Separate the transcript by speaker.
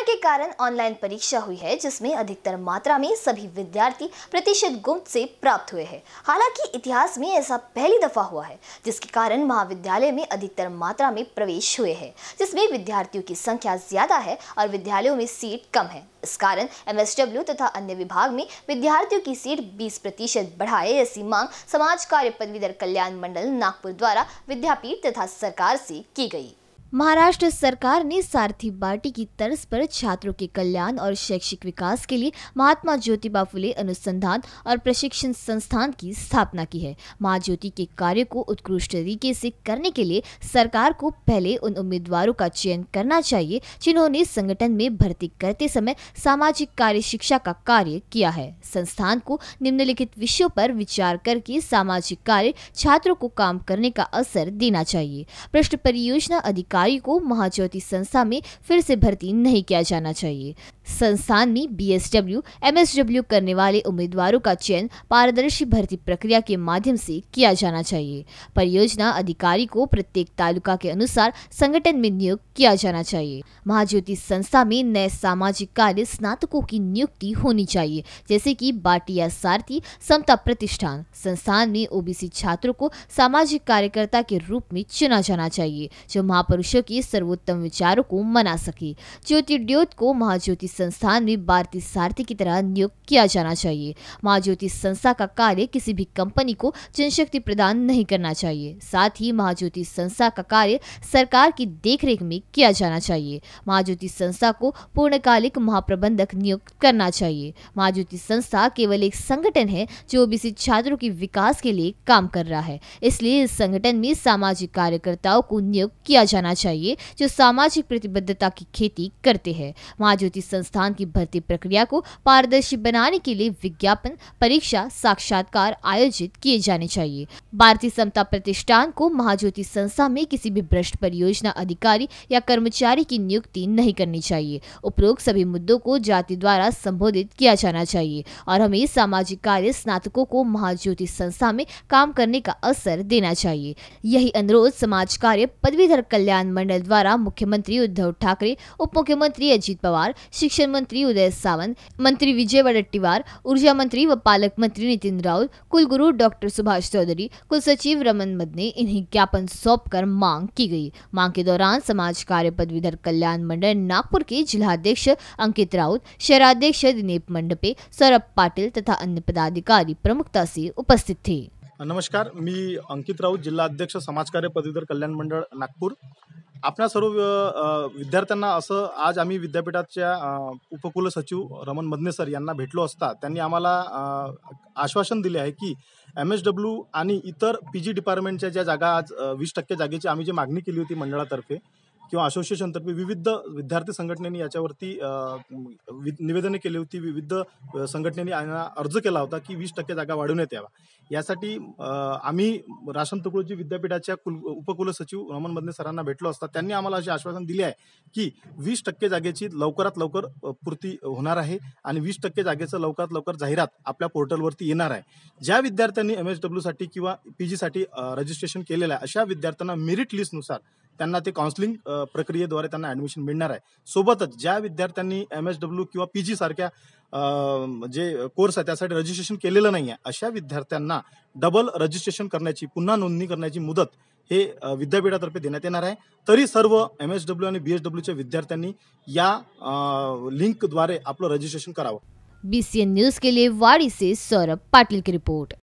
Speaker 1: corona के कारण online परीक्षा हुई है जिसमें अधिकतर मात्रा में सभी विद्यार्थी प्रतिशत गुप्त से प्राप्त हुए हैं हालांकि इतिहास में ऐसा पहली दफा हुआ है जिसके कारण महाविद्यालय में अधिकतर मात्रा में प्रवेश हुए है जिसमें विद्यार्थियों की संख्या ज्यादा है और विद्यालयों में सीट कम है इस कारण एम तथा अन्य विभाग में विद्यार्थियों की सीट बीस प्रतिशत बढ़ाए ऐसी मांग समाज कार्य पदवीधर कल्याण मंडल नागपुर द्वारा विद्यापीठ तथा सरकार से की गई महाराष्ट्र सरकार ने सारथी बाटी की तर्ज पर छात्रों के कल्याण और शैक्षिक विकास के लिए महात्मा ज्योतिबा फुले अनुसंधान और प्रशिक्षण संस्थान की स्थापना की है महा ज्योति के कार्य को उत्कृष्ट तरीके से करने के लिए सरकार को पहले उन उम्मीदवारों का चयन करना चाहिए जिन्होंने संगठन में भर्ती करते समय सामाजिक कार्य शिक्षा का कार्य किया है संस्थान को निम्नलिखित विषयों पर विचार करके सामाजिक कार्य छात्रों को काम करने का अवसर देना चाहिए पृष्ठ परियोजना अधिकार अधिकारी को महाज्योति संस्था में फिर से भर्ती नहीं किया जाना चाहिए संस्थान में बीएसडब्ल्यू एमएसडब्ल्यू करने वाले उम्मीदवारों का चयन पारदर्शी भर्ती प्रक्रिया के माध्यम से किया जाना चाहिए परियोजना अधिकारी को प्रत्येक तालुका के अनुसार संगठन में नियुक्त किया जाना चाहिए महाज्योति संस्था में नए सामाजिक कार्य स्नातकों की नियुक्ति होनी चाहिए जैसे की बाटिया सारथी समता प्रतिष्ठान संस्थान में ओबीसी छात्रों को सामाजिक कार्यकर्ता के रूप में चुना जाना चाहिए जो महापुरुषों के सर्वोत्तम विचारों को मना सके ज्योति ड्योत को महाज्योति संस्थान में भारतीय सारथी की तरह नियुक्त किया जाना चाहिए माँ ज्योति संस्था का कार्य किसी भी कंपनी को जनशक्ति प्रदान नहीं करना चाहिए साथ ही महाज्योति संस्था का कार्य सरकार की देखरेख में किया जाना चाहिए महाज्योति संस्था को पूर्णकालिक महाप्रबंधक नियुक्त करना चाहिए महाज्योति संस्था केवल एक संगठन है जो ओबीसी छात्रों के विकास के लिए काम कर रहा है इसलिए इस संगठन में सामाजिक कार्यकर्ताओं को नियुक्त किया जाना चाहिए जो सामाजिक प्रतिबद्धता की खेती करते हैं महाज्योति संस्था संस्थान की भर्ती प्रक्रिया को पारदर्शी बनाने के लिए विज्ञापन परीक्षा साक्षात्कार आयोजित किए जाने चाहिए भारतीय समता प्रतिष्ठान को महाज्योति संस्था में किसी भी भ्रष्ट परियोजना अधिकारी या कर्मचारी की नियुक्ति नहीं करनी चाहिए उपरोक्त सभी मुद्दों को जाति द्वारा संबोधित किया जाना चाहिए और हमें सामाजिक कार्य स्नातकों को महाज्योति संस्था में काम करने का अवसर देना चाहिए यही अनुरोध समाज कार्य पदवीधर कल्याण मंडल द्वारा मुख्यमंत्री उद्धव ठाकरे उप मुख्यमंत्री अजीत पवार शिक्षा शिक्षण मंत्री उदय सावंत मंत्री विजय वडट्टीवार ऊर्जा मंत्री व पालक मंत्री नितिन राउत कुलगुरु डॉक्टर सुभाष चौधरी कुल सचिव रमन मद ने इन्हें ज्ञापन सौंप कर मांग की गई मांग के दौरान समाज कार्य पदवीधर कल्याण मंडल नागपुर के जिलाध्यक्ष अंकित राउत शहराध्यक्ष दिनेप मंडपे सौरभ पाटिल तथा अन्य पदाधिकारी प्रमुखता से उपस्थित
Speaker 2: थे नमस्कार मी अंकित राउत जिला अध्यक्ष कार्य पदवीधर कल्याण मंडळ नागपूर आपल्या सर्व विद्यार्थ्यांना असं आज आम्ही विद्यापीठाच्या उपकुल सचिव रमन मदने सर यांना भेटलो असता त्यांनी आम्हाला आश्वासन दिले आहे की एम एस डब्ल्यू आणि इतर पी जी डिपार्टमेंटच्या ज्या जागा आज वीस टक्के जागेची आम्ही जी मागणी केली होती मंडळातर्फे किंवा असोसिएशनतर्फे विविध विद्यार्थी संघटनेने याच्यावरती निवेदने केली होती विविध संघटनेने अर्ज केला होता की वीस टक्के जागा वाढवण्यात यावा यासाठी आम्ही राशन तुकडोजी विद्यापीठाच्या कुल उपकुलसचिव रमन मदने सरांना भेटलो असता त्यांनी आम्हाला असे आश्वासन दिले आहे की वीस टक्के जागेची लवकरात लवकर पूर्ती होणार आहे आणि वीस टक्के जागेचं लवकरात लवकर जाहिरात आपल्या पोर्टलवरती येणार आहे ज्या विद्यार्थ्यांनी एम एस साठी किंवा पी साठी रजिस्ट्रेशन केलेलं आहे अशा विद्यार्थ्यांना मेरिट लिस्टनुसार त्यांना ते काउन्सिलिंग प्रक्रियेद्वारे त्यांना ॲडमिशन मिळणार आहे सोबतच एम एस डब्ल्यू किंवा पी सारख्या जे कोर्स आहे त्यासाठी रजिस्ट्रेशन केलेलं नाही आहे अशा विद्यार्थ्यांना डबल रजिस्ट्रेशन करण्याची पुन्हा नोंदणी करण्याची मुदत हे विद्यापीठातर्फे देण्यात येणार आहे तरी सर्व एम एस डब्ल्यू आणि बी एस डब्ल्यूच्या विद्यार्थ्यांनी या लिंकद्वारे आपलं रजिस्ट्रेशन करावं
Speaker 1: बीसीएन न्यूज के लिए वाड़ी से सौरभ पाटिल की रिपोर्ट